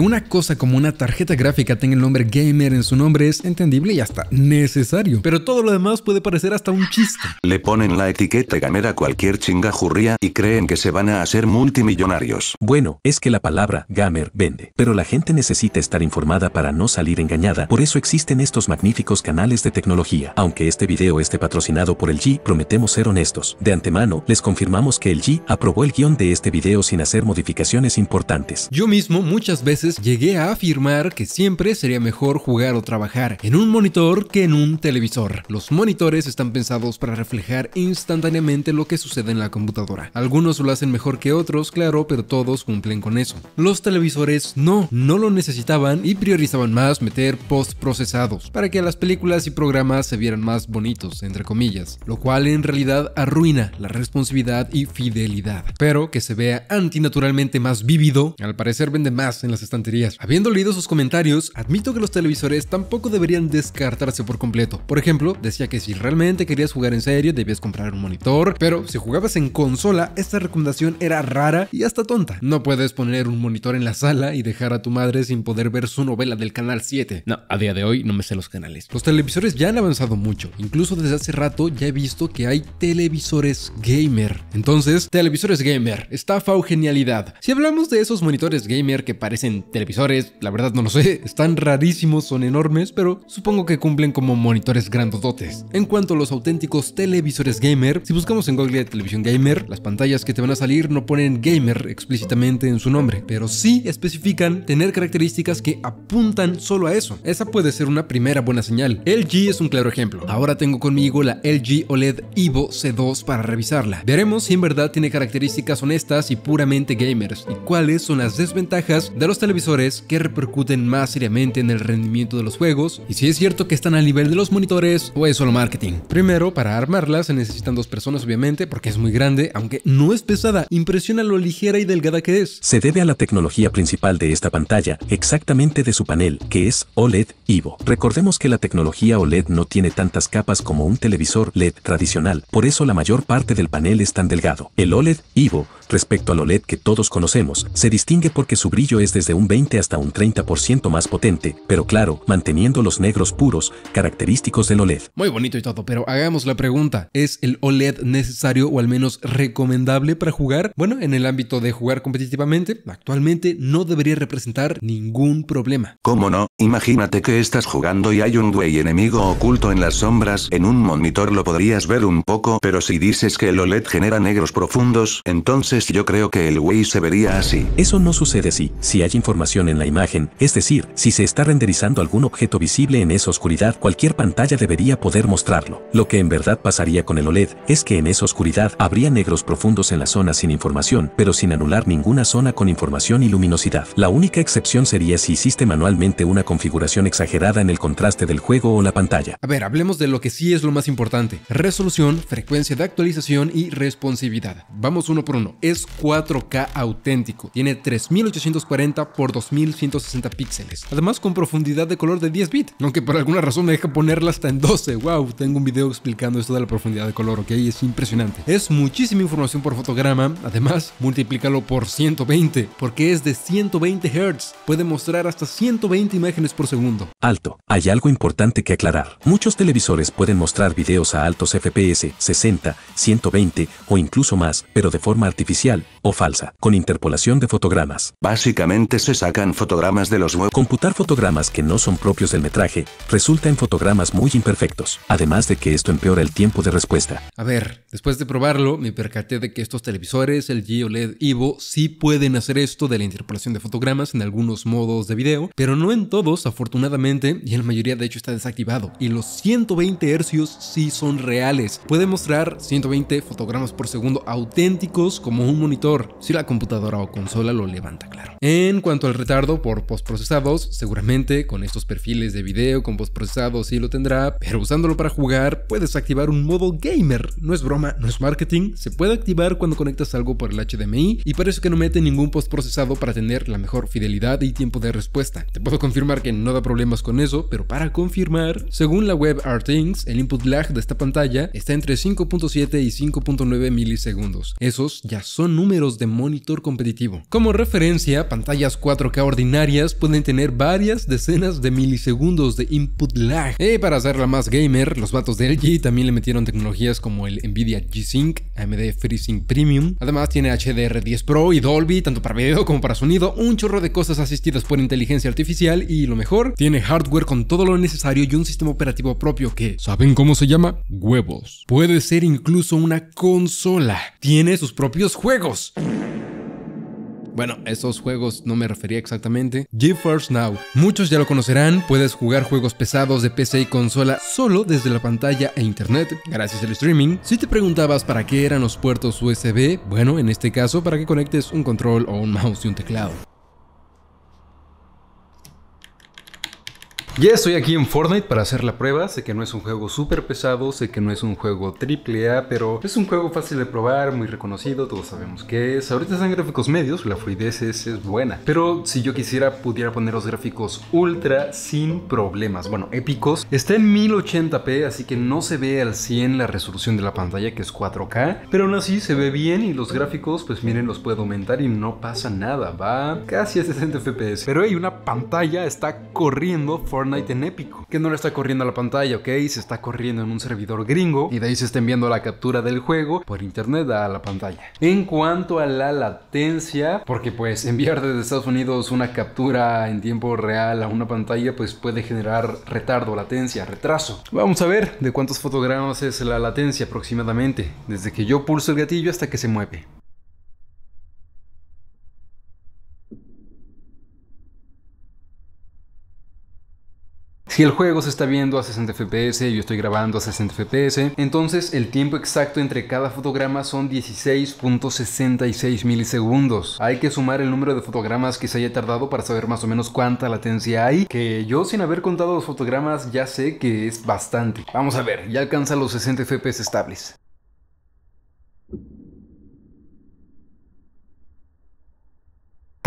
una cosa como una tarjeta gráfica tenga el nombre gamer en su nombre es entendible y hasta necesario, pero todo lo demás puede parecer hasta un chiste. Le ponen la etiqueta gamer a cualquier chingajurría y creen que se van a hacer multimillonarios. Bueno, es que la palabra gamer vende, pero la gente necesita estar informada para no salir engañada, por eso existen estos magníficos canales de tecnología. Aunque este video esté patrocinado por el G, prometemos ser honestos. De antemano, les confirmamos que el G aprobó el guión de este video sin hacer modificaciones importantes. Yo mismo muchas veces llegué a afirmar que siempre sería mejor jugar o trabajar en un monitor que en un televisor. Los monitores están pensados para reflejar instantáneamente lo que sucede en la computadora. Algunos lo hacen mejor que otros, claro, pero todos cumplen con eso. Los televisores no, no lo necesitaban y priorizaban más meter post-procesados para que las películas y programas se vieran más bonitos, entre comillas, lo cual en realidad arruina la responsividad y fidelidad. Pero que se vea antinaturalmente más vívido, al parecer vende más en las estancias Habiendo leído sus comentarios, admito que los televisores tampoco deberían descartarse por completo. Por ejemplo, decía que si realmente querías jugar en serio debías comprar un monitor, pero si jugabas en consola, esta recomendación era rara y hasta tonta. No puedes poner un monitor en la sala y dejar a tu madre sin poder ver su novela del canal 7. No, a día de hoy no me sé los canales. Los televisores ya han avanzado mucho, incluso desde hace rato ya he visto que hay televisores gamer. Entonces, televisores gamer, estafa o genialidad. Si hablamos de esos monitores gamer que parecen televisores, la verdad no lo sé, están rarísimos, son enormes, pero supongo que cumplen como monitores grandototes. En cuanto a los auténticos televisores gamer, si buscamos en Google televisión gamer, las pantallas que te van a salir no ponen gamer explícitamente en su nombre, pero sí especifican tener características que apuntan solo a eso. Esa puede ser una primera buena señal. LG es un claro ejemplo. Ahora tengo conmigo la LG OLED Evo C2 para revisarla. Veremos si en verdad tiene características honestas y puramente gamers y cuáles son las desventajas de los televisores televisores que repercuten más seriamente en el rendimiento de los juegos y si es cierto que están al nivel de los monitores o es solo marketing. Primero, para armarla se necesitan dos personas obviamente porque es muy grande, aunque no es pesada, impresiona lo ligera y delgada que es. Se debe a la tecnología principal de esta pantalla, exactamente de su panel, que es OLED Evo. Recordemos que la tecnología OLED no tiene tantas capas como un televisor LED tradicional, por eso la mayor parte del panel es tan delgado. El OLED Evo respecto al OLED que todos conocemos, se distingue porque su brillo es desde un 20 hasta un 30% más potente, pero claro, manteniendo los negros puros, característicos del OLED. Muy bonito y todo, pero hagamos la pregunta, ¿es el OLED necesario o al menos recomendable para jugar? Bueno, en el ámbito de jugar competitivamente, actualmente no debería representar ningún problema. ¿Cómo no? Imagínate que estás jugando y hay un güey enemigo oculto en las sombras, en un monitor lo podrías ver un poco, pero si dices que el OLED genera negros profundos, entonces yo creo que el Wii se vería así. Eso no sucede si, si hay información en la imagen, es decir, si se está renderizando algún objeto visible en esa oscuridad, cualquier pantalla debería poder mostrarlo. Lo que en verdad pasaría con el OLED es que en esa oscuridad habría negros profundos en la zona sin información, pero sin anular ninguna zona con información y luminosidad. La única excepción sería si hiciste manualmente una configuración exagerada en el contraste del juego o la pantalla. A ver, hablemos de lo que sí es lo más importante. Resolución, frecuencia de actualización y responsividad. Vamos uno por uno es 4K auténtico, tiene 3840 x 2160 píxeles, además con profundidad de color de 10 bits, aunque por alguna razón me deja ponerla hasta en 12, wow, tengo un video explicando esto de la profundidad de color, ok, es impresionante. Es muchísima información por fotograma, además multiplícalo por 120, porque es de 120 Hz, puede mostrar hasta 120 imágenes por segundo. Alto, hay algo importante que aclarar, muchos televisores pueden mostrar videos a altos FPS, 60, 120 o incluso más, pero de forma artificial o falsa, con interpolación de fotogramas. Básicamente se sacan fotogramas de los huevos. Computar fotogramas que no son propios del metraje resulta en fotogramas muy imperfectos, además de que esto empeora el tiempo de respuesta. A ver, después de probarlo, me percaté de que estos televisores, el GeoLED Evo, sí pueden hacer esto de la interpolación de fotogramas en algunos modos de video, pero no en todos, afortunadamente, y en la mayoría de hecho está desactivado. Y los 120 Hz sí son reales. Puede mostrar 120 fotogramas por segundo auténticos como un monitor, si la computadora o consola lo levanta claro. En cuanto al retardo por postprocesados, seguramente con estos perfiles de video con postprocesados sí lo tendrá, pero usándolo para jugar puedes activar un modo gamer. No es broma, no es marketing, se puede activar cuando conectas algo por el HDMI y parece que no mete ningún postprocesado para tener la mejor fidelidad y tiempo de respuesta. Te puedo confirmar que no da problemas con eso, pero para confirmar, según la web Artings, el input lag de esta pantalla está entre 5.7 y 5.9 milisegundos. Esos ya son son números de monitor competitivo. Como referencia, pantallas 4K ordinarias pueden tener varias decenas de milisegundos de input lag. Y eh, para hacerla más gamer, los vatos de LG también le metieron tecnologías como el Nvidia G-Sync, AMD FreeSync Premium. Además tiene HDR10 Pro y Dolby, tanto para video como para sonido, un chorro de cosas asistidas por inteligencia artificial y lo mejor, tiene hardware con todo lo necesario y un sistema operativo propio que, ¿saben cómo se llama? Huevos. Puede ser incluso una consola. Tiene sus propios juegos juegos. Bueno, esos juegos no me refería exactamente. GeForce Now. Muchos ya lo conocerán, puedes jugar juegos pesados de PC y consola solo desde la pantalla e internet, gracias al streaming. Si te preguntabas para qué eran los puertos USB, bueno, en este caso para que conectes un control o un mouse y un teclado. Ya estoy aquí en Fortnite para hacer la prueba, sé que no es un juego súper pesado, sé que no es un juego triple A, pero es un juego fácil de probar, muy reconocido, todos sabemos qué es. Ahorita están gráficos medios, la fluidez es, buena, pero si yo quisiera pudiera poner los gráficos ultra sin problemas, bueno, épicos. Está en 1080p, así que no se ve al 100 la resolución de la pantalla que es 4K, pero aún así se ve bien y los gráficos, pues miren, los puedo aumentar y no pasa nada, va casi a 60 FPS. Pero hay una pantalla está corriendo Fortnite épico, que no le está corriendo a la pantalla, ¿ok? Se está corriendo en un servidor gringo y de ahí se está enviando la captura del juego por internet a la pantalla. En cuanto a la latencia, porque pues enviar desde Estados Unidos una captura en tiempo real a una pantalla pues puede generar retardo, latencia, retraso. Vamos a ver de cuántos fotogramas es la latencia aproximadamente, desde que yo pulso el gatillo hasta que se mueve. Si el juego se está viendo a 60 FPS, yo estoy grabando a 60 FPS, entonces el tiempo exacto entre cada fotograma son 16.66 milisegundos. Hay que sumar el número de fotogramas que se haya tardado para saber más o menos cuánta latencia hay, que yo sin haber contado los fotogramas ya sé que es bastante. Vamos a ver, ya alcanza los 60 FPS estables.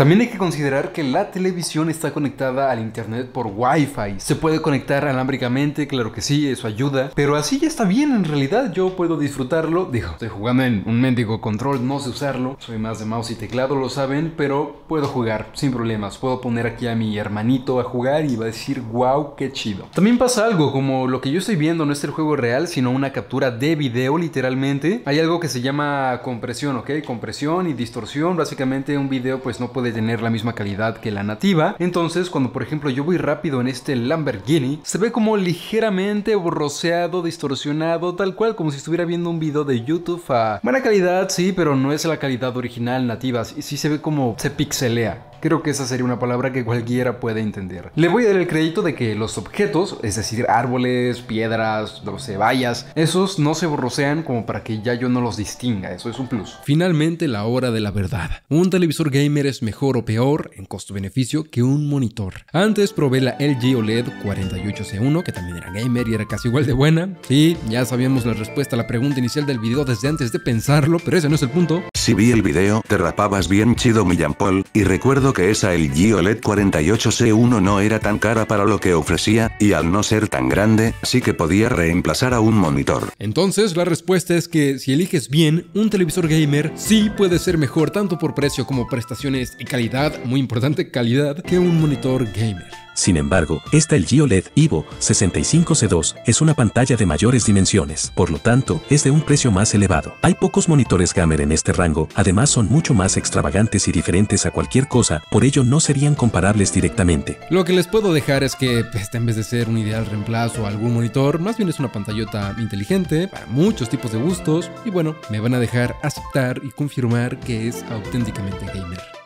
También hay que considerar que la televisión está conectada al internet por Wi-Fi. Se puede conectar alámbricamente, claro que sí, eso ayuda. Pero así ya está bien, en realidad yo puedo disfrutarlo. dijo, estoy jugando en un mendigo control, no sé usarlo. Soy más de mouse y teclado, lo saben, pero puedo jugar sin problemas. Puedo poner aquí a mi hermanito a jugar y va a decir, wow, qué chido. También pasa algo, como lo que yo estoy viendo no es el juego real, sino una captura de video literalmente. Hay algo que se llama compresión, ¿ok? Compresión y distorsión. Básicamente un video pues no puede tener la misma calidad que la nativa. Entonces, cuando por ejemplo yo voy rápido en este Lamborghini, se ve como ligeramente borroseado, distorsionado, tal cual como si estuviera viendo un video de YouTube a buena calidad, sí, pero no es la calidad original nativa. y sí se ve como se pixelea. Creo que esa sería una palabra que cualquiera puede entender. Le voy a dar el crédito de que los objetos, es decir, árboles, piedras, no sé, esos no se borrosean como para que ya yo no los distinga, eso es un plus. Finalmente, la hora de la verdad. Un televisor gamer es mejor o peor en costo-beneficio que un monitor. Antes probé la LG OLED 48C1, que también era gamer y era casi igual de buena. Sí, ya sabíamos la respuesta a la pregunta inicial del video desde antes de pensarlo, pero ese no es el punto si vi el video, te rapabas bien chido mi Paul, y recuerdo que esa el GeoLED 48C1 no era tan cara para lo que ofrecía, y al no ser tan grande, sí que podía reemplazar a un monitor. Entonces la respuesta es que si eliges bien, un televisor gamer sí puede ser mejor tanto por precio como prestaciones y calidad, muy importante calidad, que un monitor gamer. Sin embargo, esta el GeoLED Evo 65C2 es una pantalla de mayores dimensiones, por lo tanto, es de un precio más elevado. Hay pocos monitores gamer en este rango además son mucho más extravagantes y diferentes a cualquier cosa, por ello no serían comparables directamente. Lo que les puedo dejar es que este, en vez de ser un ideal reemplazo a algún monitor, más bien es una pantallota inteligente para muchos tipos de gustos y bueno, me van a dejar aceptar y confirmar que es auténticamente gamer.